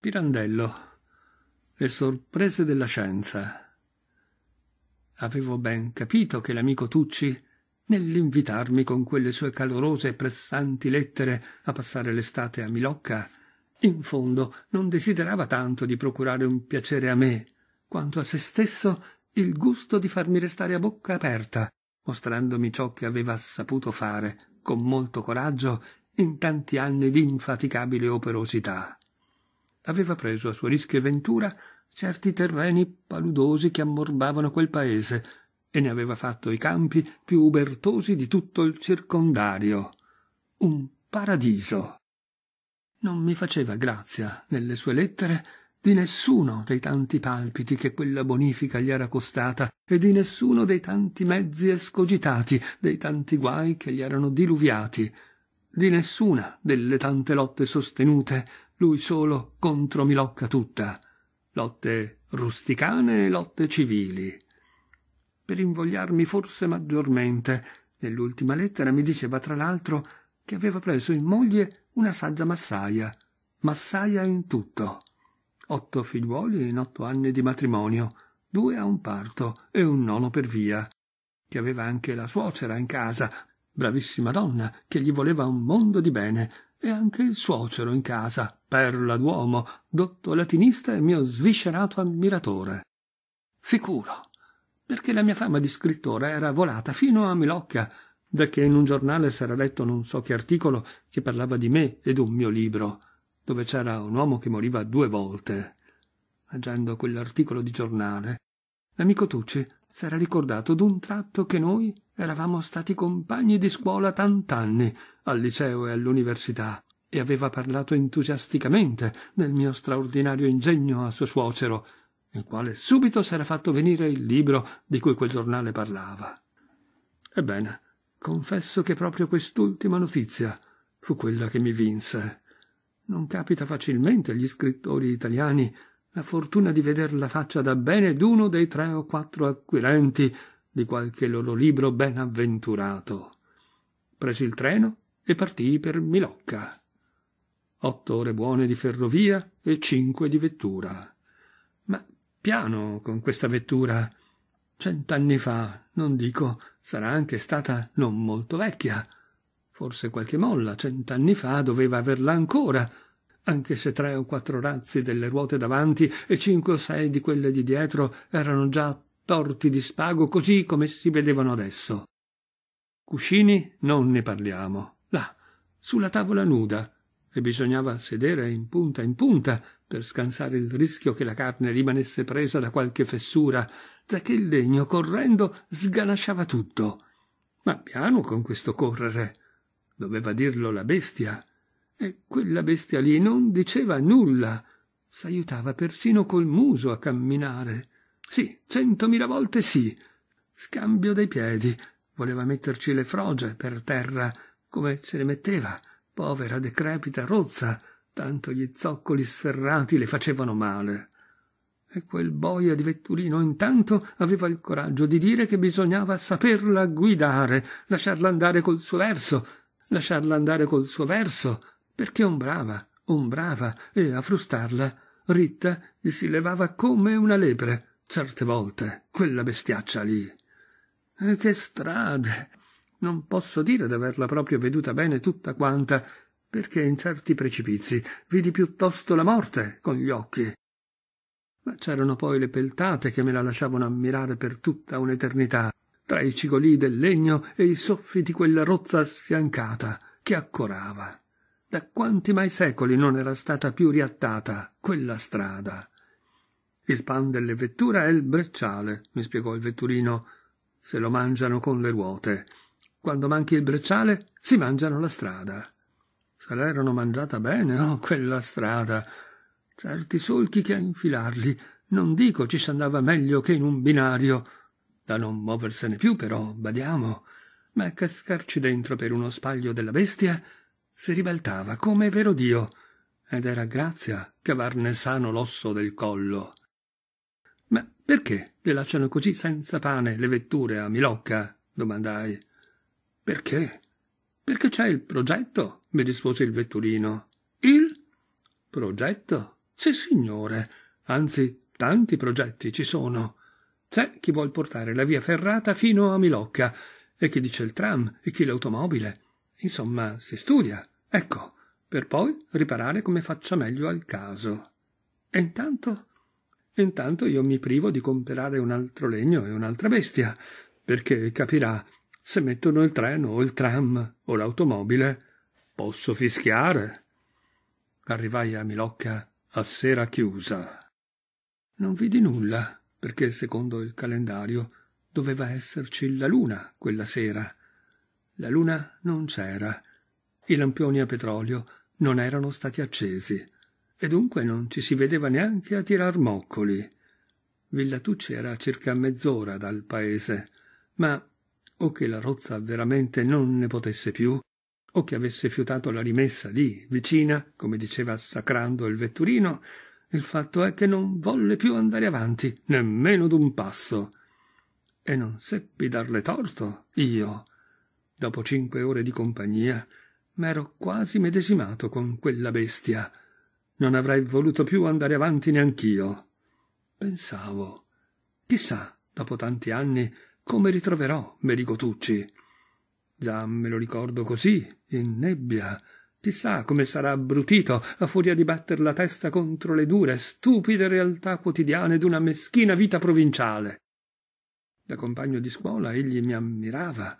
Pirandello. Le sorprese della scienza. Avevo ben capito che l'amico Tucci, nell'invitarmi con quelle sue calorose e pressanti lettere a passare l'estate a Milocca, in fondo non desiderava tanto di procurare un piacere a me, quanto a se stesso il gusto di farmi restare a bocca aperta, mostrandomi ciò che aveva saputo fare, con molto coraggio, in tanti anni di infaticabile operosità aveva preso a sua rischia e ventura certi terreni paludosi che ammorbavano quel paese e ne aveva fatto i campi più ubertosi di tutto il circondario. Un paradiso. Non mi faceva grazia, nelle sue lettere, di nessuno dei tanti palpiti che quella bonifica gli era costata e di nessuno dei tanti mezzi escogitati, dei tanti guai che gli erano diluviati, di nessuna delle tante lotte sostenute, lui solo contro Milocca tutta, lotte rusticane e lotte civili. Per invogliarmi forse maggiormente, nell'ultima lettera mi diceva tra l'altro che aveva preso in moglie una saggia massaia, massaia in tutto, otto figliuoli in otto anni di matrimonio, due a un parto e un nono per via, che aveva anche la suocera in casa, bravissima donna, che gli voleva un mondo di bene, e anche il suocero in casa, perla d'uomo, dotto latinista e mio sviscerato ammiratore. Sicuro, perché la mia fama di scrittore era volata fino a Milocca, da che in un giornale s'era letto non so che articolo che parlava di me e d'un mio libro, dove c'era un uomo che moriva due volte. Leggendo quell'articolo di giornale, l'amico Tucci s'era ricordato d'un tratto che noi eravamo stati compagni di scuola tant'anni, al liceo e all'università, e aveva parlato entusiasticamente del mio straordinario ingegno a suo suocero, il quale subito s'era fatto venire il libro di cui quel giornale parlava. Ebbene, confesso che proprio quest'ultima notizia fu quella che mi vinse. Non capita facilmente agli scrittori italiani la fortuna di veder la faccia da bene d'uno dei tre o quattro acquirenti di qualche loro libro ben avventurato. Presi il treno e partii per Milocca. Otto ore buone di ferrovia e cinque di vettura. Ma piano con questa vettura. Cent'anni fa, non dico, sarà anche stata non molto vecchia. Forse qualche molla, cent'anni fa, doveva averla ancora anche se tre o quattro razzi delle ruote davanti e cinque o sei di quelle di dietro erano già torti di spago così come si vedevano adesso. Cuscini non ne parliamo, là, sulla tavola nuda, e bisognava sedere in punta in punta per scansare il rischio che la carne rimanesse presa da qualche fessura, da che il legno correndo sganasciava tutto. Ma piano con questo correre. Doveva dirlo la bestia. E quella bestia lì non diceva nulla, s'aiutava persino col muso a camminare. Sì, centomila volte sì. Scambio dei piedi. Voleva metterci le froge per terra, come ce le metteva, povera, decrepita, rozza, tanto gli zoccoli sferrati le facevano male. E quel boia di Vetturino intanto aveva il coraggio di dire che bisognava saperla guidare, lasciarla andare col suo verso, lasciarla andare col suo verso, perché ombrava, ombrava e a frustarla Ritta gli si levava come una lepre certe volte, quella bestiaccia lì. E eh, che strade! Non posso dire d'averla proprio veduta bene tutta quanta, perché in certi precipizi vidi piuttosto la morte con gli occhi. Ma c'erano poi le peltate che me la lasciavano ammirare per tutta un'eternità, tra i cigolii del legno e i soffi di quella rozza sfiancata che accorava. Da quanti mai secoli non era stata più riattata quella strada? Il pan delle vetture è il brecciale, mi spiegò il vetturino. Se lo mangiano con le ruote. Quando manchi il brecciale, si mangiano la strada. Se l'erano mangiata bene, oh, quella strada. Certi solchi che a infilarli. Non dico ci si andava meglio che in un binario. Da non muoversene più, però, badiamo. Ma cascarci dentro per uno spaglio della bestia si ribaltava come vero Dio, ed era grazia cavarne sano l'osso del collo. Ma perché le lasciano così senza pane le vetture a Milocca? domandai. Perché? Perché c'è il progetto, mi rispose il vetturino. Il progetto? Sì, signore. Anzi, tanti progetti ci sono. C'è chi vuol portare la via ferrata fino a Milocca, e chi dice il tram, e chi l'automobile. Insomma, si studia. Ecco, per poi riparare come faccia meglio al caso. E intanto? Intanto io mi privo di comprare un altro legno e un'altra bestia, perché capirà, se mettono il treno o il tram o l'automobile, posso fischiare. Arrivai a Milocca a sera chiusa. Non vidi nulla, perché secondo il calendario doveva esserci la luna quella sera. La luna non c'era i lampioni a petrolio non erano stati accesi e dunque non ci si vedeva neanche a tirar moccoli. Villatucci era a circa mezz'ora dal paese, ma o che la rozza veramente non ne potesse più, o che avesse fiutato la rimessa lì, vicina, come diceva sacrando il vetturino, il fatto è che non volle più andare avanti, nemmeno d'un passo. E non seppi darle torto, io. Dopo cinque ore di compagnia, m'ero quasi medesimato con quella bestia. Non avrei voluto più andare avanti neanch'io. Pensavo, chissà, dopo tanti anni, come ritroverò Merico Tucci. Già me lo ricordo così, in nebbia. Chissà come sarà abbrutito a furia di batter la testa contro le dure, stupide realtà quotidiane d'una meschina vita provinciale. Da compagno di scuola egli mi ammirava,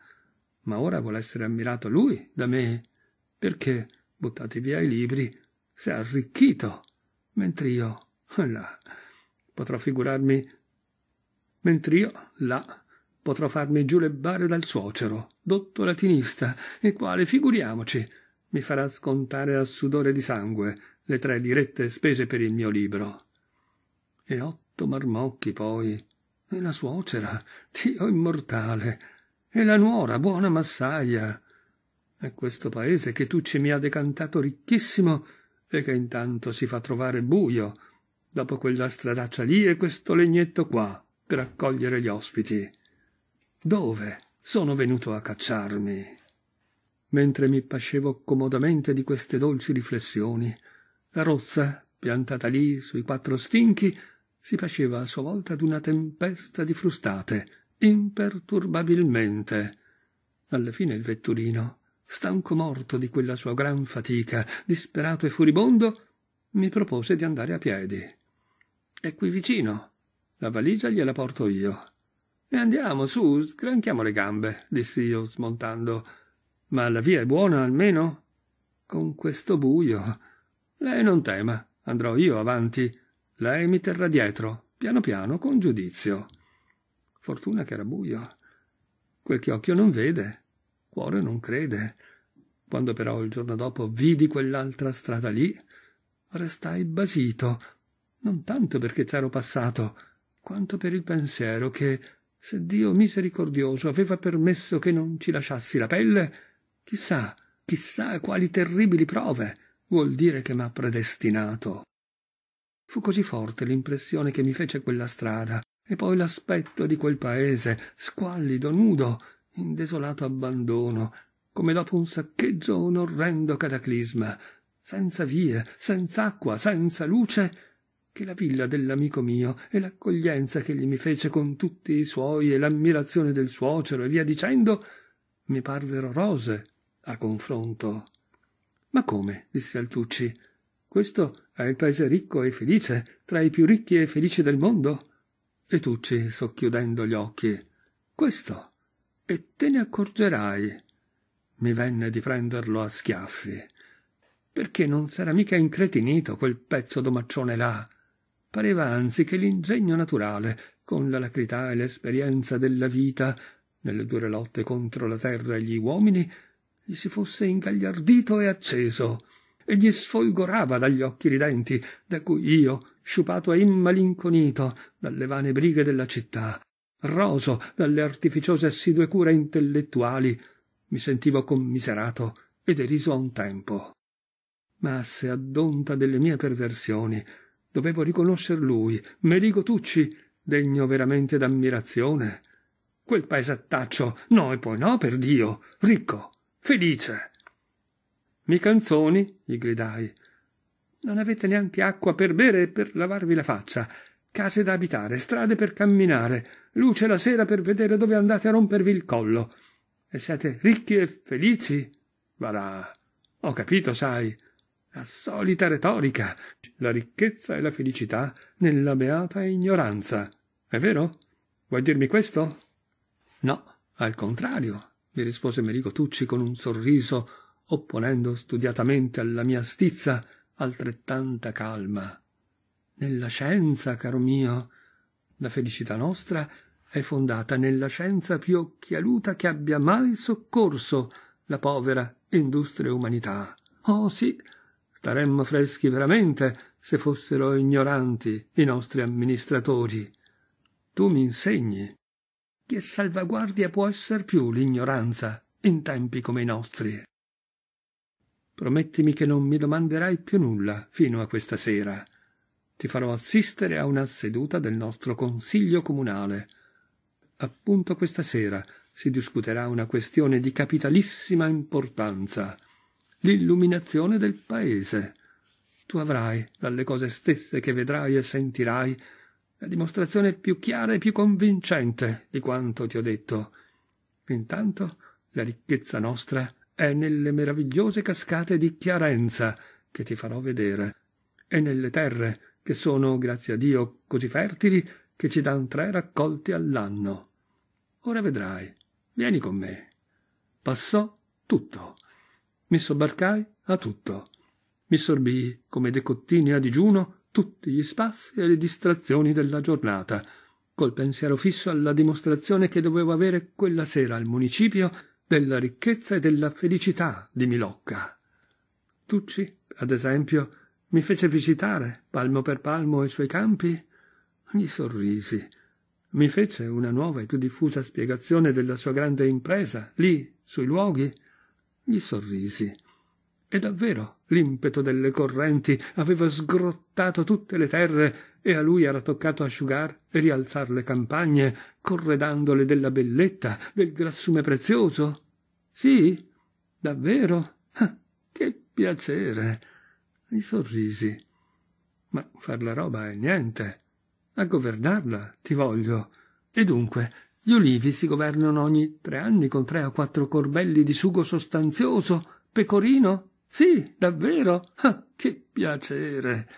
ma ora vuole essere ammirato lui da me perché, buttati via i libri, si è arricchito, mentre io, là, potrò figurarmi, mentre io, là, potrò farmi giulebbare dal suocero, dotto latinista, il quale, figuriamoci, mi farà scontare a sudore di sangue le tre dirette spese per il mio libro. E otto marmocchi poi, e la suocera, Dio immortale, e la nuora buona massaia, a questo paese che tu ci mi ha decantato ricchissimo e che intanto si fa trovare buio, dopo quella stradaccia lì e questo legnetto qua, per accogliere gli ospiti. Dove sono venuto a cacciarmi? Mentre mi pascevo comodamente di queste dolci riflessioni, la rozza, piantata lì sui quattro stinchi, si faceva a sua volta d'una tempesta di frustate, imperturbabilmente. Alla fine il vetturino stanco morto di quella sua gran fatica, disperato e furibondo, mi propose di andare a piedi. È qui vicino. La valigia gliela porto io. E andiamo, su, sgranchiamo le gambe, dissi io, smontando. Ma la via è buona, almeno? Con questo buio. Lei non tema, andrò io avanti. Lei mi terrà dietro, piano piano, con giudizio. Fortuna che era buio. Quel che occhio non vede, cuore non crede. Quando però il giorno dopo vidi quell'altra strada lì, restai basito, non tanto perché c'ero passato, quanto per il pensiero che, se Dio misericordioso aveva permesso che non ci lasciassi la pelle, chissà, chissà quali terribili prove vuol dire che m'ha predestinato. Fu così forte l'impressione che mi fece quella strada, e poi l'aspetto di quel paese, squallido, nudo, in desolato abbandono, come dopo un saccheggio o un orrendo cataclisma, senza vie, senz'acqua, senza luce, che la villa dell'amico mio e l'accoglienza che gli mi fece con tutti i suoi e l'ammirazione del suocero e via dicendo, mi parvero rose a confronto. Ma come? disse Altucci. Questo è il paese ricco e felice, tra i più ricchi e felici del mondo? E Tucci, socchiudendo gli occhi. Questo e te ne accorgerai. Mi venne di prenderlo a schiaffi. Perché non s'era mica incretinito quel pezzo d'omaccione là. Pareva anzi che l'ingegno naturale, con l'alacrità e l'esperienza della vita, nelle dure lotte contro la terra e gli uomini, gli si fosse ingagliardito e acceso, e gli sfolgorava dagli occhi ridenti, da cui io, sciupato e immalinconito dalle vane brighe della città, roso dalle artificiose assidue cure intellettuali, mi sentivo commiserato e deriso a un tempo. Ma se addonta delle mie perversioni dovevo riconoscer lui, Merigo Tucci, degno veramente d'ammirazione. Quel paesettaccio, no e poi no, per Dio, ricco, felice. Mi canzoni, gli gridai. Non avete neanche acqua per bere e per lavarvi la faccia, case da abitare, strade per camminare, luce la sera per vedere dove andate a rompervi il collo. E siete ricchi e felici? Ma ho capito, sai. La solita retorica. La ricchezza e la felicità nella beata ignoranza. È vero? Vuoi dirmi questo? No, al contrario, mi rispose Merico Tucci con un sorriso, opponendo studiatamente alla mia stizza altrettanta calma. Nella scienza, caro mio, la felicità nostra è fondata nella scienza più occhialuta che abbia mai soccorso la povera industria umanità. Oh sì, staremmo freschi veramente se fossero ignoranti i nostri amministratori. Tu mi insegni. Che salvaguardia può esser più l'ignoranza in tempi come i nostri? Promettimi che non mi domanderai più nulla fino a questa sera ti farò assistere a una seduta del nostro Consiglio Comunale. Appunto questa sera si discuterà una questione di capitalissima importanza, l'illuminazione del Paese. Tu avrai, dalle cose stesse che vedrai e sentirai, la dimostrazione più chiara e più convincente di quanto ti ho detto. Intanto la ricchezza nostra è nelle meravigliose cascate di Chiarenza che ti farò vedere, e nelle terre che sono, grazie a Dio, così fertili che ci danno tre raccolti all'anno. Ora vedrai, vieni con me. Passò tutto. Mi sobbarcai a tutto. Mi sorbii, come decottini a digiuno, tutti gli spassi e le distrazioni della giornata, col pensiero fisso alla dimostrazione che dovevo avere quella sera al municipio della ricchezza e della felicità di Milocca. Tucci, ad esempio, mi fece visitare, palmo per palmo, i suoi campi. Gli sorrisi. Mi fece una nuova e più diffusa spiegazione della sua grande impresa, lì, sui luoghi. Gli sorrisi. E davvero l'impeto delle correnti aveva sgrottato tutte le terre e a lui era toccato asciugar e rialzar le campagne, corredandole della belletta, del grassume prezioso. Sì, davvero? Ah, che piacere! Mi sorrisi. Ma far la roba è niente. A governarla ti voglio. E dunque, gli ulivi si governano ogni tre anni con tre o quattro corbelli di sugo sostanzioso. Pecorino? Sì, davvero? Ah, che piacere!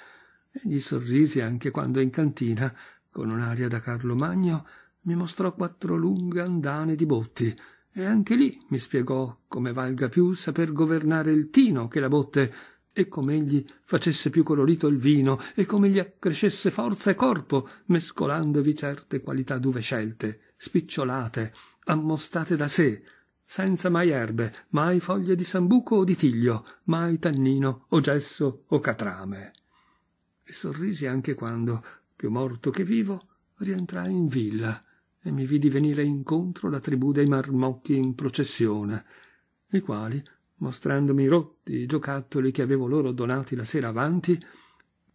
E gli sorrisi anche quando in cantina, con un'aria da Carlo Magno, mi mostrò quattro lunghe andane di botti. E anche lì mi spiegò come valga più saper governare il tino che la botte e com'egli facesse più colorito il vino e come gli accrescesse forza e corpo mescolandovi certe qualità d'uve scelte spicciolate ammostate da sé senza mai erbe mai foglie di sambuco o di tiglio mai tannino o gesso o catrame e sorrisi anche quando più morto che vivo rientrai in villa e mi vidi venire incontro la tribù dei marmocchi in processione i quali mostrandomi rotti i giocattoli che avevo loro donati la sera avanti,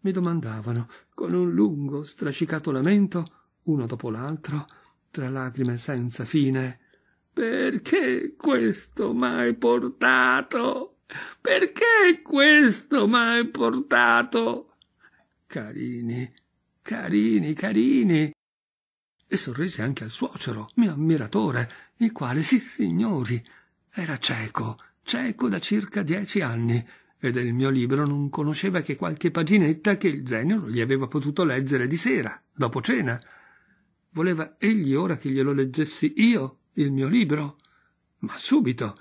mi domandavano, con un lungo, strascicato lamento, uno dopo l'altro, tra lacrime senza fine, perché questo m'hai portato? Perché questo m'hai portato? Carini, carini, carini. E sorrise anche al suocero, mio ammiratore, il quale, sì signori, era cieco cieco da circa dieci anni e del mio libro non conosceva che qualche paginetta che il genio non gli aveva potuto leggere di sera, dopo cena. Voleva egli ora che glielo leggessi io, il mio libro? Ma subito!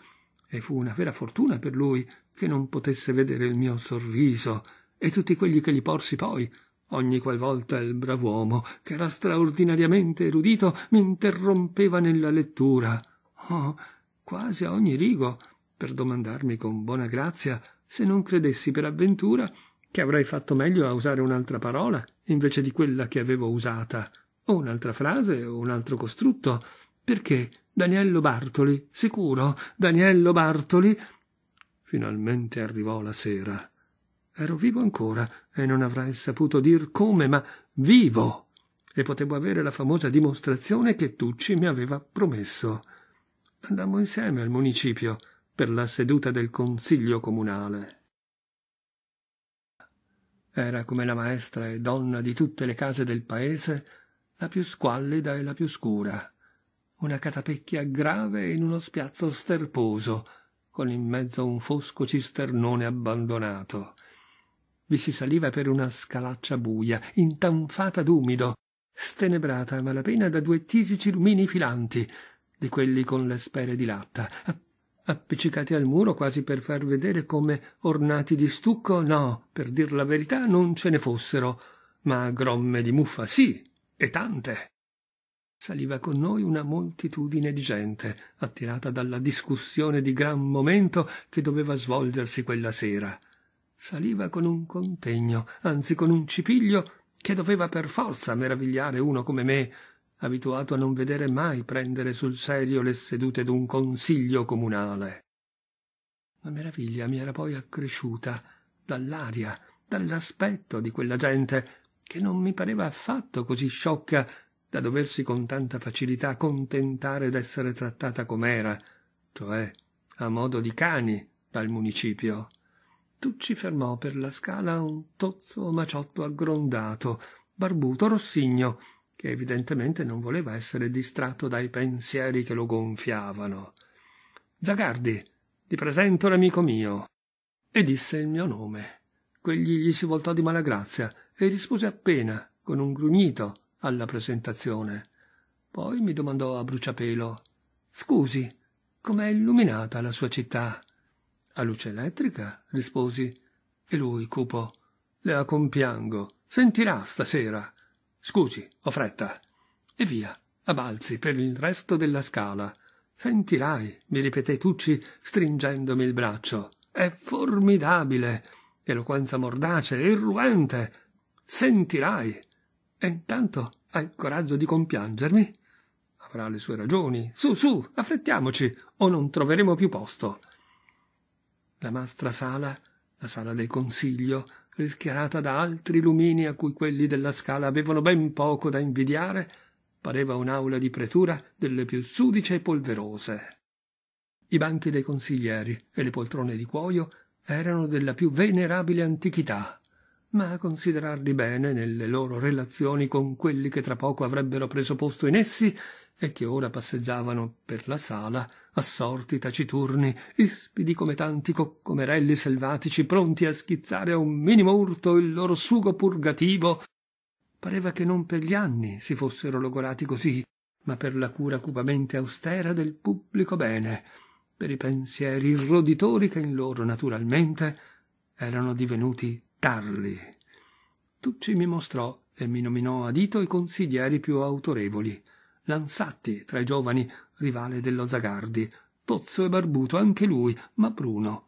E fu una vera fortuna per lui che non potesse vedere il mio sorriso e tutti quelli che gli porsi poi, Ogni qualvolta il brav'uomo, che era straordinariamente erudito, mi interrompeva nella lettura. Oh, quasi a ogni rigo per domandarmi con buona grazia se non credessi per avventura che avrei fatto meglio a usare un'altra parola invece di quella che avevo usata, o un'altra frase o un altro costrutto, perché Daniello Bartoli, sicuro, Daniello Bartoli. Finalmente arrivò la sera. Ero vivo ancora e non avrei saputo dir come, ma vivo! E potevo avere la famosa dimostrazione che Tucci mi aveva promesso. Andammo insieme al municipio per la seduta del consiglio comunale. Era come la maestra e donna di tutte le case del paese, la più squallida e la più scura, una catapecchia grave in uno spiazzo sterposo, con in mezzo un fosco cisternone abbandonato. Vi si saliva per una scalaccia buia, intanfata d'umido, stenebrata a malapena da due tisici lumini filanti, di quelli con le spere di latta, appiccicati al muro quasi per far vedere come ornati di stucco, no, per dir la verità non ce ne fossero, ma gromme di muffa sì, e tante. Saliva con noi una moltitudine di gente, attirata dalla discussione di gran momento che doveva svolgersi quella sera. Saliva con un contegno, anzi con un cipiglio, che doveva per forza meravigliare uno come me, abituato a non vedere mai prendere sul serio le sedute d'un consiglio comunale. La meraviglia mi era poi accresciuta dall'aria, dall'aspetto di quella gente, che non mi pareva affatto così sciocca da doversi con tanta facilità contentare d'essere trattata com'era, cioè a modo di cani dal municipio. Tucci fermò per la scala un tozzo maciotto aggrondato, barbuto, rossigno, che evidentemente non voleva essere distratto dai pensieri che lo gonfiavano. Zagardi, ti presento l'amico mio. E disse il mio nome. Quegli gli si voltò di mala grazia e rispose appena, con un grugnito, alla presentazione. Poi mi domandò a bruciapelo: Scusi, com'è illuminata la sua città? A luce elettrica, risposi. E lui, cupo, le compiango. Sentirà stasera. Scusi, ho fretta. E via, a balzi per il resto della scala. Sentirai, mi ripeté Tucci, stringendomi il braccio. È formidabile. Eloquenza mordace, irruente. Sentirai. E intanto hai il coraggio di compiangermi? Avrà le sue ragioni. Su, su, affrettiamoci, o non troveremo più posto. La mastra sala, la sala del consiglio, rischiarata da altri lumini a cui quelli della scala avevano ben poco da invidiare, pareva un'aula di pretura delle più sudice e polverose. I banchi dei consiglieri e le poltrone di cuoio erano della più venerabile antichità, ma a considerarli bene nelle loro relazioni con quelli che tra poco avrebbero preso posto in essi e che ora passeggiavano per la sala, assorti, taciturni, ispidi come tanti coccomerelli selvatici, pronti a schizzare a un minimo urto il loro sugo purgativo. Pareva che non per gli anni si fossero logorati così, ma per la cura cupamente austera del pubblico bene, per i pensieri roditori che in loro naturalmente erano divenuti tarli. Tucci mi mostrò e mi nominò a dito i consiglieri più autorevoli, lansati tra i giovani rivale dello Zagardi, tozzo e barbuto anche lui, ma bruno.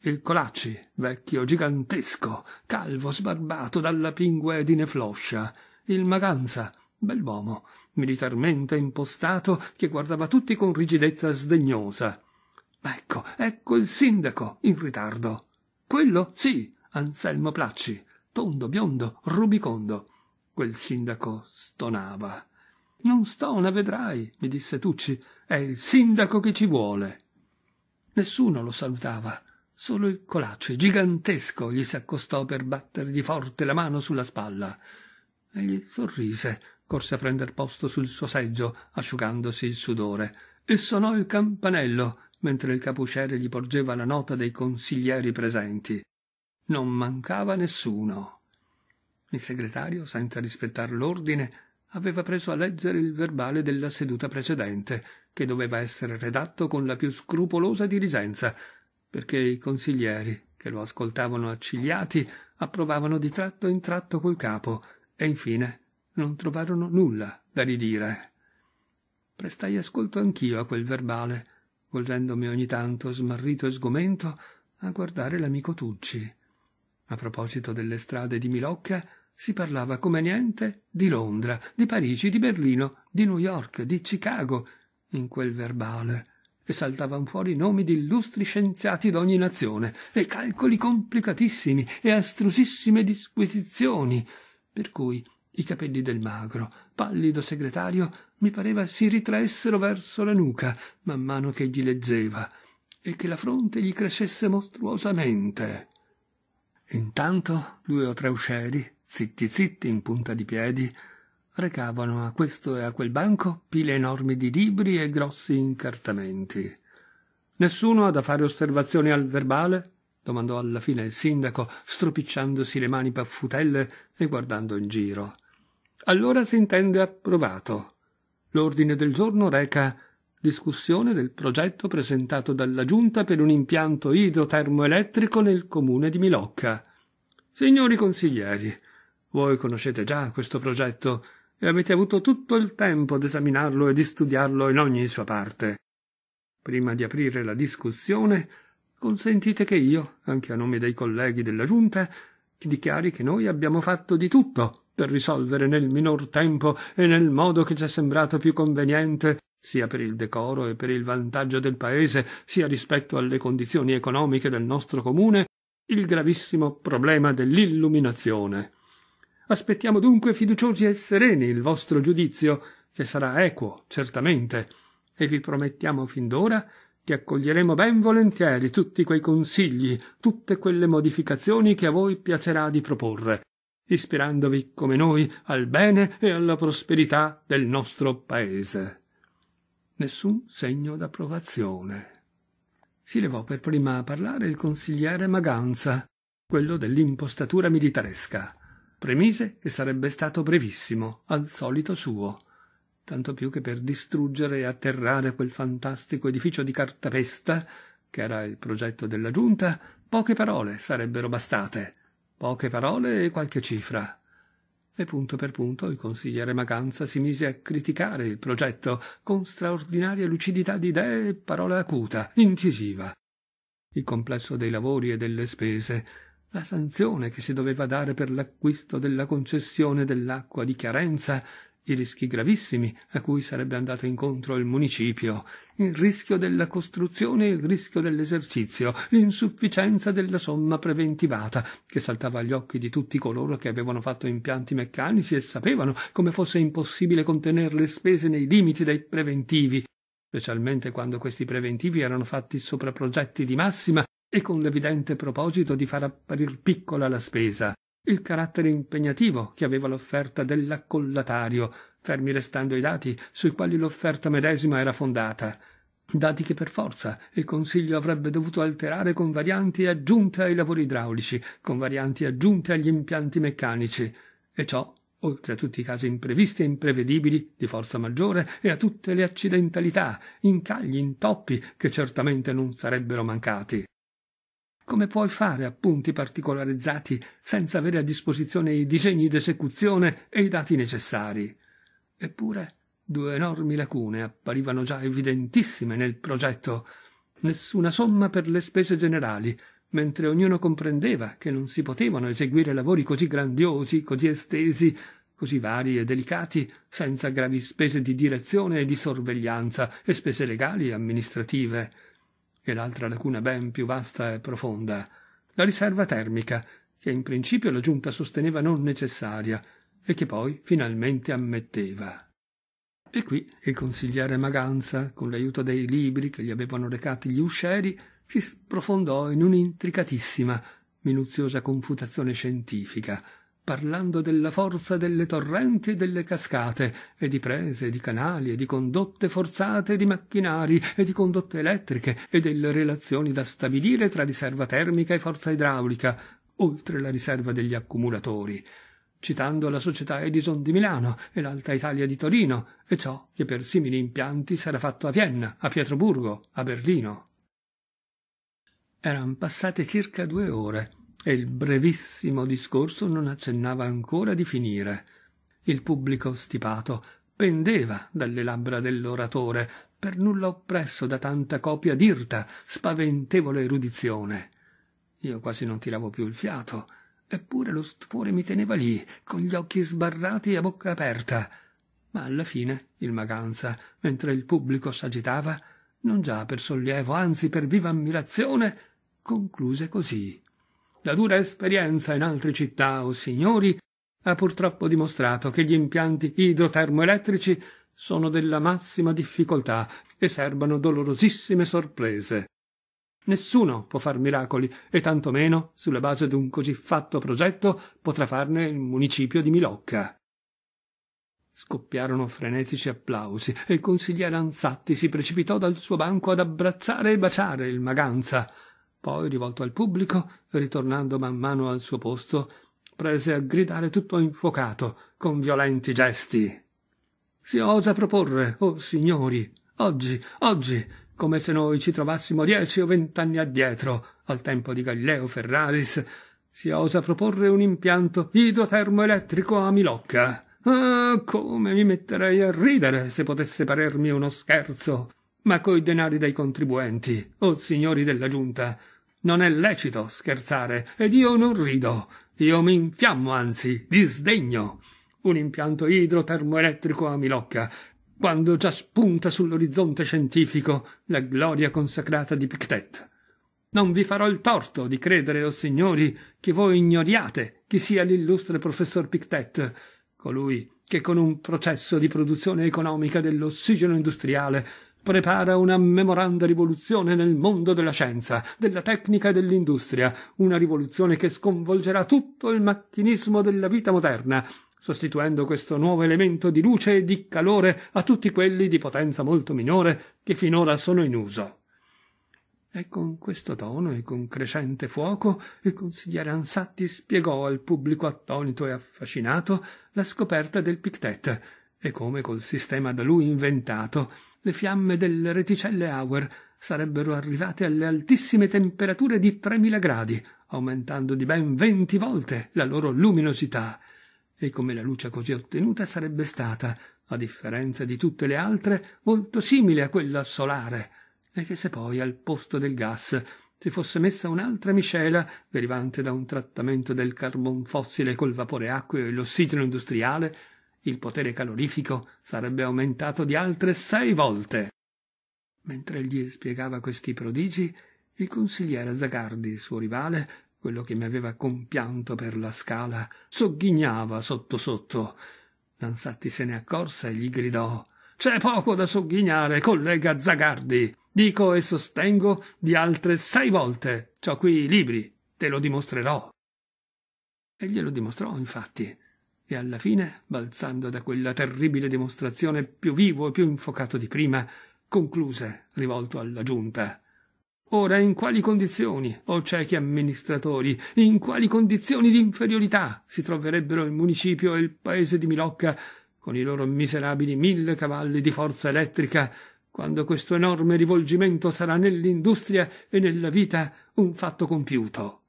Il Colacci, vecchio, gigantesco, calvo, sbarbato dalla pinguedine floscia. Il Maganza, bell'uomo, militarmente impostato, che guardava tutti con rigidezza sdegnosa. Ecco, ecco il sindaco, in ritardo. Quello, sì, Anselmo Placci, tondo, biondo, rubicondo. Quel sindaco stonava. Non sto, ne vedrai, mi disse Tucci. È il sindaco che ci vuole. Nessuno lo salutava, solo il colacci, gigantesco, gli si accostò per battergli forte la mano sulla spalla. Egli sorrise, corse a prender posto sul suo seggio, asciugandosi il sudore, e suonò il campanello, mentre il capucciere gli porgeva la nota dei consiglieri presenti. Non mancava nessuno. Il segretario, senza rispettar l'ordine, aveva preso a leggere il verbale della seduta precedente, che doveva essere redatto con la più scrupolosa diligenza, perché i consiglieri, che lo ascoltavano accigliati, approvavano di tratto in tratto col capo e infine non trovarono nulla da ridire. Prestai ascolto anch'io a quel verbale, volgendomi ogni tanto smarrito e sgomento a guardare l'amico Tucci. A proposito delle strade di Milocca, si parlava come niente di Londra, di Parigi, di Berlino, di New York, di Chicago, in quel verbale, e saltavan fuori nomi di illustri scienziati d'ogni nazione, e calcoli complicatissimi e astrusissime disquisizioni, per cui i capelli del magro, pallido segretario, mi pareva si ritraessero verso la nuca man mano che gli leggeva, e che la fronte gli crescesse mostruosamente. Intanto due o tre uscieri zitti zitti in punta di piedi, recavano a questo e a quel banco pile enormi di libri e grossi incartamenti. Nessuno ha da fare osservazioni al verbale? domandò alla fine il sindaco, stropicciandosi le mani paffutelle e guardando in giro. Allora si intende approvato. L'ordine del giorno reca discussione del progetto presentato dalla Giunta per un impianto idrotermoelettrico nel comune di Milocca. Signori consiglieri, voi conoscete già questo progetto e avete avuto tutto il tempo d'esaminarlo e di studiarlo in ogni sua parte. Prima di aprire la discussione, consentite che io, anche a nome dei colleghi della Giunta, dichiari che noi abbiamo fatto di tutto per risolvere nel minor tempo e nel modo che ci è sembrato più conveniente, sia per il decoro e per il vantaggio del paese, sia rispetto alle condizioni economiche del nostro comune, il gravissimo problema dell'illuminazione. Aspettiamo dunque fiduciosi e sereni il vostro giudizio, che sarà equo, certamente, e vi promettiamo fin d'ora che accoglieremo ben volentieri tutti quei consigli, tutte quelle modificazioni che a voi piacerà di proporre, ispirandovi come noi al bene e alla prosperità del nostro paese. Nessun segno d'approvazione. Si levò per prima a parlare il consigliere Maganza, quello dell'impostatura militaresca. Premise che sarebbe stato brevissimo, al solito suo, tanto più che per distruggere e atterrare quel fantastico edificio di cartapesta, che era il progetto della giunta, poche parole sarebbero bastate, poche parole e qualche cifra. E punto per punto il consigliere Maganza si mise a criticare il progetto con straordinaria lucidità di idee e parola acuta, incisiva. Il complesso dei lavori e delle spese la sanzione che si doveva dare per l'acquisto della concessione dell'acqua di Chiarenza, i rischi gravissimi a cui sarebbe andato incontro il municipio, il rischio della costruzione e il rischio dell'esercizio, l'insufficienza della somma preventivata, che saltava agli occhi di tutti coloro che avevano fatto impianti meccanici e sapevano come fosse impossibile contenere le spese nei limiti dei preventivi, specialmente quando questi preventivi erano fatti sopra progetti di massima e con l'evidente proposito di far apparir piccola la spesa, il carattere impegnativo che aveva l'offerta dell'accollatario, fermi restando i dati sui quali l'offerta medesima era fondata, dati che per forza il Consiglio avrebbe dovuto alterare con varianti aggiunte ai lavori idraulici, con varianti aggiunte agli impianti meccanici, e ciò oltre a tutti i casi imprevisti e imprevedibili di forza maggiore e a tutte le accidentalità, incagli, intoppi che certamente non sarebbero mancati. Come puoi fare appunti particolarizzati senza avere a disposizione i disegni d'esecuzione e i dati necessari? Eppure due enormi lacune apparivano già evidentissime nel progetto. Nessuna somma per le spese generali, mentre ognuno comprendeva che non si potevano eseguire lavori così grandiosi, così estesi, così vari e delicati, senza gravi spese di direzione e di sorveglianza e spese legali e amministrative e l'altra lacuna ben più vasta e profonda, la riserva termica, che in principio la giunta sosteneva non necessaria e che poi finalmente ammetteva. E qui il consigliere Maganza, con l'aiuto dei libri che gli avevano recati gli uscieri, si sprofondò in un'intricatissima, minuziosa computazione scientifica, parlando della forza delle torrenti e delle cascate, e di prese, e di canali, e di condotte forzate, di macchinari, e di condotte elettriche, e delle relazioni da stabilire tra riserva termica e forza idraulica, oltre la riserva degli accumulatori citando la società Edison di Milano e l'Alta Italia di Torino, e ciò che per simili impianti sarà fatto a Vienna, a Pietroburgo, a Berlino. Eran passate circa due ore e il brevissimo discorso non accennava ancora di finire. Il pubblico stipato pendeva dalle labbra dell'oratore, per nulla oppresso da tanta copia d'irta, spaventevole erudizione. Io quasi non tiravo più il fiato, eppure lo stupore mi teneva lì, con gli occhi sbarrati e a bocca aperta. Ma alla fine il Maganza, mentre il pubblico s'agitava, non già per sollievo, anzi per viva ammirazione, concluse così. La dura esperienza in altre città, o oh signori, ha purtroppo dimostrato che gli impianti idrotermoelettrici sono della massima difficoltà e serbano dolorosissime sorprese. Nessuno può far miracoli e tantomeno, sulla base d'un così fatto progetto, potrà farne il municipio di Milocca. Scoppiarono frenetici applausi e il consigliere Ansatti si precipitò dal suo banco ad abbracciare e baciare il Maganza. Poi, rivolto al pubblico, ritornando man mano al suo posto, prese a gridare tutto infuocato, con violenti gesti. Si osa proporre, o oh signori, oggi, oggi, come se noi ci trovassimo dieci o vent'anni addietro, al tempo di Galileo Ferraris, si osa proporre un impianto idrotermoelettrico a Milocca. Ah, come mi metterei a ridere se potesse parermi uno scherzo! ma coi denari dei contribuenti, o oh signori della giunta. Non è lecito scherzare, ed io non rido. Io mi infiammo, anzi, disdegno. Un impianto idrotermoelettrico a Milocca, quando già spunta sull'orizzonte scientifico la gloria consacrata di Pictet. Non vi farò il torto di credere, o oh signori, che voi ignoriate chi sia l'illustre professor Pictet, colui che con un processo di produzione economica dell'ossigeno industriale prepara una memoranda rivoluzione nel mondo della scienza, della tecnica e dell'industria, una rivoluzione che sconvolgerà tutto il macchinismo della vita moderna, sostituendo questo nuovo elemento di luce e di calore a tutti quelli di potenza molto minore che finora sono in uso. E con questo tono e con crescente fuoco il consigliere Ansatti spiegò al pubblico attonito e affascinato la scoperta del Pictet e come col sistema da lui inventato le fiamme delle reticelle Auer sarebbero arrivate alle altissime temperature di 3000 gradi, aumentando di ben 20 volte la loro luminosità. E come la luce così ottenuta sarebbe stata, a differenza di tutte le altre, molto simile a quella solare, e che se poi al posto del gas si fosse messa un'altra miscela derivante da un trattamento del carbon fossile col vapore acqueo e l'ossigeno industriale, il potere calorifico sarebbe aumentato di altre sei volte. Mentre gli spiegava questi prodigi, il consigliere Zagardi, suo rivale, quello che mi aveva compianto per la scala, sogghignava sotto sotto. Lanzatti se ne accorse e gli gridò C'è poco da sogghignare, collega Zagardi. Dico e sostengo di altre sei volte. C'ho qui i libri, te lo dimostrerò. E glielo dimostrò, infatti e alla fine, balzando da quella terribile dimostrazione più vivo e più infocato di prima, concluse, rivolto alla giunta. Ora in quali condizioni, o ciechi amministratori, in quali condizioni di inferiorità si troverebbero il municipio e il paese di Milocca con i loro miserabili mille cavalli di forza elettrica, quando questo enorme rivolgimento sarà nell'industria e nella vita un fatto compiuto.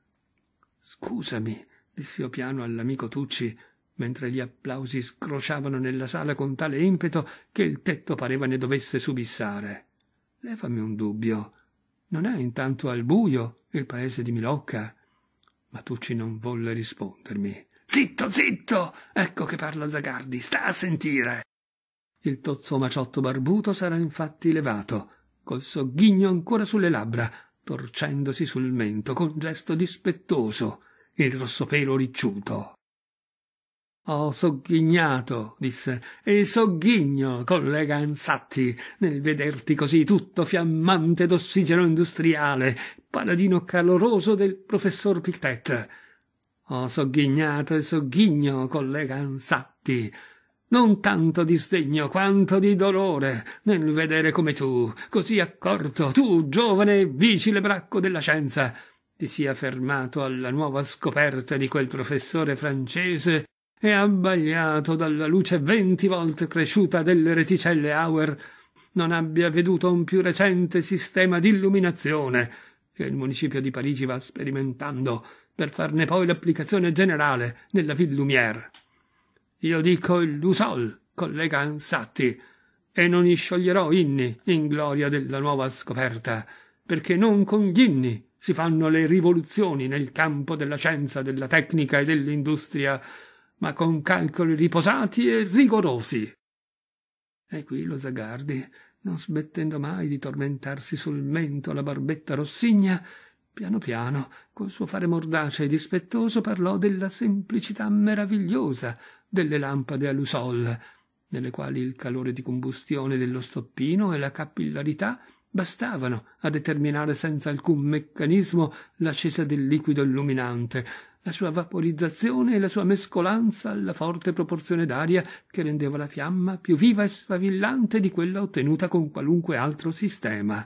Scusami, dissi io piano all'amico Tucci, mentre gli applausi scrosciavano nella sala con tale impeto che il tetto pareva ne dovesse subissare. Levami un dubbio. Non è intanto al buio il paese di Milocca? Ma Tucci non volle rispondermi. Zitto, zitto! Ecco che parla Zagardi, sta a sentire! Il tozzo maciotto barbuto s'era infatti levato, col sogghigno ancora sulle labbra, torcendosi sul mento con gesto dispettoso, il rosso pelo ricciuto. Ho sogghignato, disse, e sogghigno, collega Ansatti, nel vederti così tutto fiammante d'ossigeno industriale, paladino caloroso del professor Piltet. Ho sogghignato e sogghigno, collega Ansatti, non tanto di sdegno quanto di dolore nel vedere come tu, così accorto, tu, giovane e vigile bracco della scienza, ti sia fermato alla nuova scoperta di quel professore francese e abbagliato dalla luce venti volte cresciuta delle reticelle Auer, non abbia veduto un più recente sistema di illuminazione che il municipio di Parigi va sperimentando per farne poi l'applicazione generale nella Ville Lumière. Io dico il Lusol, collega Ansatti, e non scioglierò inni in gloria della nuova scoperta, perché non con gli inni si fanno le rivoluzioni nel campo della scienza, della tecnica e dell'industria, ma con calcoli riposati e rigorosi. E qui lo Zagardi, non smettendo mai di tormentarsi sul mento la barbetta rossigna, piano piano, col suo fare mordace e dispettoso, parlò della semplicità meravigliosa delle lampade a lusol, nelle quali il calore di combustione dello stoppino e la capillarità bastavano a determinare senza alcun meccanismo l'ascesa del liquido illuminante, la sua vaporizzazione e la sua mescolanza alla forte proporzione d'aria che rendeva la fiamma più viva e sfavillante di quella ottenuta con qualunque altro sistema.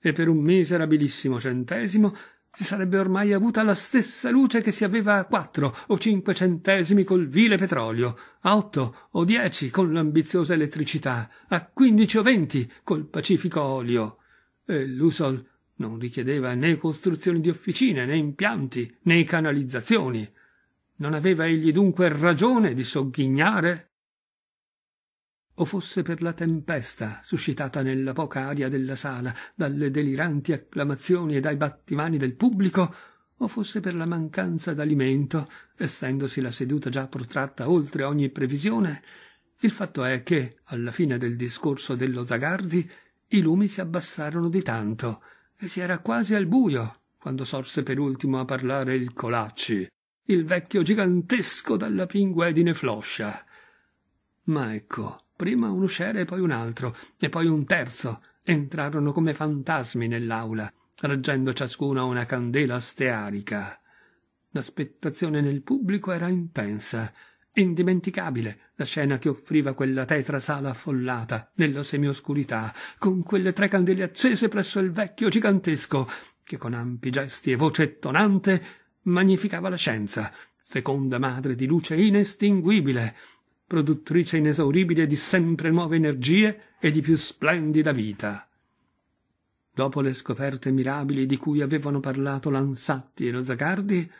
E per un miserabilissimo centesimo si sarebbe ormai avuta la stessa luce che si aveva a quattro o cinque centesimi col vile petrolio, a otto o dieci con l'ambiziosa elettricità, a quindici o venti col pacifico olio. E l'usol non richiedeva né costruzioni di officine, né impianti, né canalizzazioni. Non aveva egli dunque ragione di sogghignare? O fosse per la tempesta suscitata nella poca aria della sala, dalle deliranti acclamazioni e dai battimani del pubblico, o fosse per la mancanza d'alimento, essendosi la seduta già protratta oltre ogni previsione, il fatto è che, alla fine del discorso dello Zagardi, i lumi si abbassarono di tanto e si era quasi al buio quando sorse per ultimo a parlare il colacci, il vecchio gigantesco dalla pinguedine floscia. Ma ecco, prima un usciere e poi un altro, e poi un terzo, entrarono come fantasmi nell'aula, reggendo ciascuno una candela stearica. L'aspettazione nel pubblico era intensa, indimenticabile la scena che offriva quella tetra sala affollata nella semioscurità con quelle tre candele accese presso il vecchio gigantesco che con ampi gesti e voce tonante magnificava la scienza seconda madre di luce inestinguibile produttrice inesauribile di sempre nuove energie e di più splendida vita dopo le scoperte mirabili di cui avevano parlato l'ansatti e lo zagardi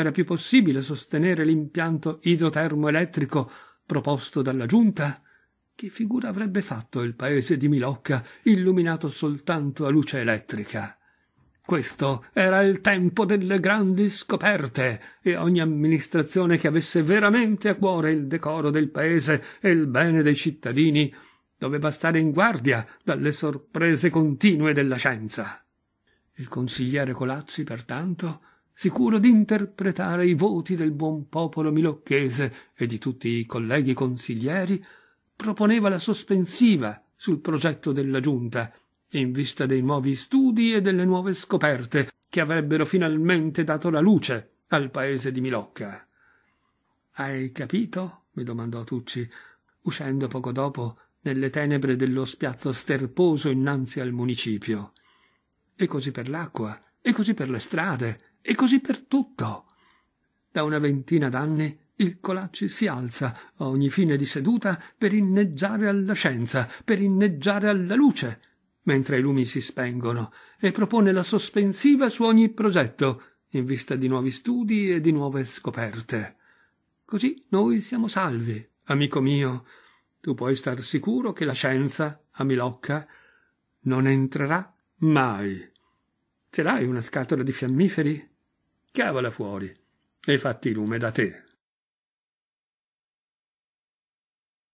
era più possibile sostenere l'impianto idrotermoelettrico proposto dalla giunta? Che figura avrebbe fatto il paese di Milocca illuminato soltanto a luce elettrica? Questo era il tempo delle grandi scoperte e ogni amministrazione che avesse veramente a cuore il decoro del paese e il bene dei cittadini doveva stare in guardia dalle sorprese continue della scienza. Il consigliere Colazzi, pertanto, sicuro d'interpretare i voti del buon popolo milocchese e di tutti i colleghi consiglieri, proponeva la sospensiva sul progetto della giunta, in vista dei nuovi studi e delle nuove scoperte che avrebbero finalmente dato la luce al paese di Milocca. Hai capito? mi domandò Tucci, uscendo poco dopo nelle tenebre dello spiazzo sterposo innanzi al municipio. E così per l'acqua, e così per le strade, e così per tutto. Da una ventina d'anni il Colacci si alza a ogni fine di seduta per inneggiare alla scienza, per inneggiare alla luce, mentre i lumi si spengono, e propone la sospensiva su ogni progetto, in vista di nuovi studi e di nuove scoperte. Così noi siamo salvi, amico mio. Tu puoi star sicuro che la scienza, a Milocca, non entrerà mai. Ce l'hai una scatola di fiammiferi? Cavala fuori e fatti lume da te.